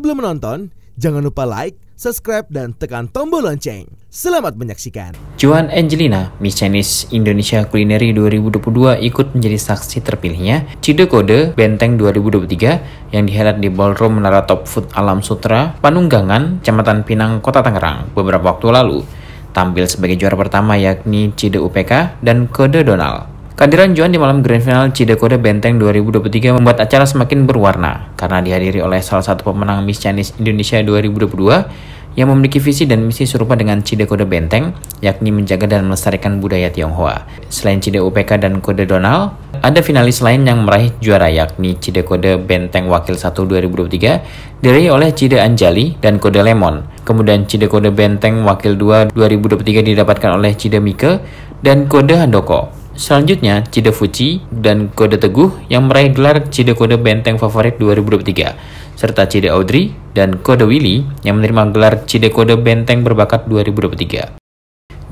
Sebelum menonton, jangan lupa like, subscribe, dan tekan tombol lonceng. Selamat menyaksikan. Juan Angelina, Miss Chinese Indonesia Culinary 2022 ikut menjadi saksi terpilihnya Cide Kode Benteng 2023 yang dihelat di Ballroom Menara Top Food Alam Sutra, Panunggangan, Kecamatan Pinang, Kota Tangerang beberapa waktu lalu. Tampil sebagai juara pertama yakni Cide UPK dan Kode Donald. Kehadiran Juan di malam Grand Final Cidekode Benteng 2023 membuat acara semakin berwarna karena dihadiri oleh salah satu pemenang Miss Chinese Indonesia 2022 yang memiliki visi dan misi serupa dengan Cide Kode Benteng, yakni menjaga dan melestarikan budaya Tionghoa. Selain Cide UPK dan Kode Donald, ada finalis lain yang meraih juara yakni Cide Kode Benteng Wakil 1 2023 diraih oleh Cide Anjali dan Kode Lemon. Kemudian Cide Kode Benteng Wakil 2 2023 didapatkan oleh Cide Mika dan Kode Handoko. Selanjutnya, Cide Fuji dan Kode Teguh yang meraih gelar Cide Kode Benteng Favorit 2023, serta Cide Audrey dan Kode Willy yang menerima gelar Cide Kode Benteng Berbakat 2023.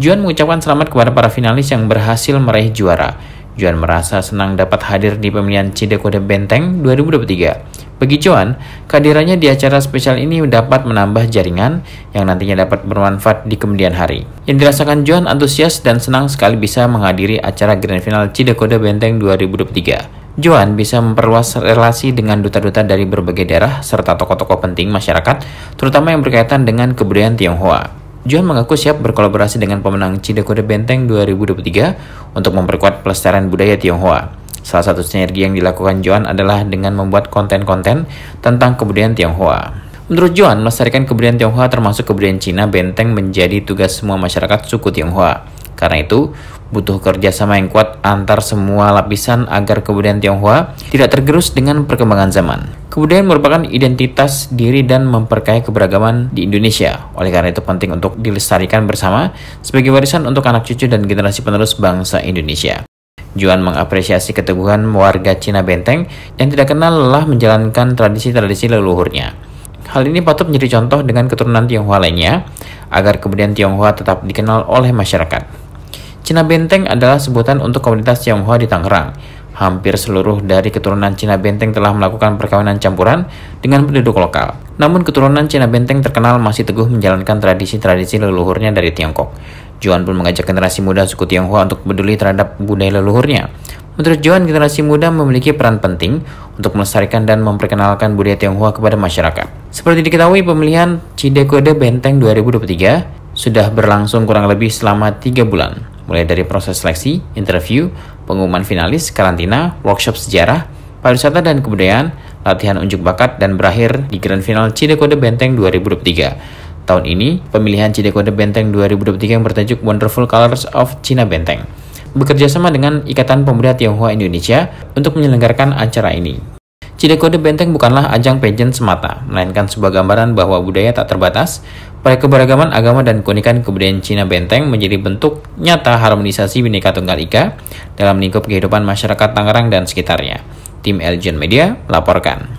Juan mengucapkan selamat kepada para finalis yang berhasil meraih juara. Juan merasa senang dapat hadir di pemilihan Cide Kode Benteng 2023. Bagi Joan, kehadirannya di acara spesial ini dapat menambah jaringan yang nantinya dapat bermanfaat di kemudian hari. Yang dirasakan Joan antusias dan senang sekali bisa menghadiri acara Grand Final Cidekode Benteng 2023. Joan bisa memperluas relasi dengan duta-duta dari berbagai daerah serta tokoh-tokoh penting masyarakat, terutama yang berkaitan dengan kebudayaan Tionghoa. Johan mengaku siap berkolaborasi dengan pemenang Cidekode Benteng 2023 untuk memperkuat pelestarian budaya Tionghoa. Salah satu sinergi yang dilakukan Joan adalah dengan membuat konten-konten tentang kebudayaan Tionghoa. Menurut Joan, melestarikan kebudayaan Tionghoa termasuk kebudayaan Cina benteng menjadi tugas semua masyarakat suku Tionghoa. Karena itu, butuh kerjasama yang kuat antar semua lapisan agar kebudayaan Tionghoa tidak tergerus dengan perkembangan zaman. Kebudayaan merupakan identitas diri dan memperkaya keberagaman di Indonesia. Oleh karena itu penting untuk dilestarikan bersama sebagai warisan untuk anak cucu dan generasi penerus bangsa Indonesia. Juan mengapresiasi keteguhan warga Cina Benteng yang tidak kenal lelah menjalankan tradisi-tradisi leluhurnya. Hal ini patut menjadi contoh dengan keturunan Tionghoa lainnya, agar kemudian Tionghoa tetap dikenal oleh masyarakat. Cina Benteng adalah sebutan untuk komunitas Tionghoa di Tangerang. Hampir seluruh dari keturunan Cina Benteng telah melakukan perkawinan campuran dengan penduduk lokal. Namun keturunan Cina Benteng terkenal masih teguh menjalankan tradisi-tradisi leluhurnya dari Tiongkok. Johan pun mengajak generasi muda suku Tionghoa untuk peduli terhadap budaya leluhurnya. Menurut Johan, generasi muda memiliki peran penting untuk melestarikan dan memperkenalkan budaya Tionghoa kepada masyarakat. Seperti diketahui, pemilihan Cidekode Benteng 2023 sudah berlangsung kurang lebih selama 3 bulan. Mulai dari proses seleksi, interview, pengumuman finalis, karantina, workshop sejarah, pariwisata dan kebudayaan, latihan unjuk bakat, dan berakhir di Grand Final Cidekode Benteng 2023 tahun ini, pemilihan Cide Kode Benteng 2023 yang bertajuk Wonderful Colors of China Benteng bekerja sama dengan Ikatan Pemuda Tionghoa Indonesia untuk menyelenggarakan acara ini. Cide kode benteng bukanlah ajang pageant semata, melainkan sebuah gambaran bahwa budaya tak terbatas, pada keberagaman agama dan keunikan kebudayaan Cina benteng menjadi bentuk nyata harmonisasi Bhinneka Tunggal Ika dalam lingkup kehidupan masyarakat Tangerang dan sekitarnya. Tim Elgin Media laporkan.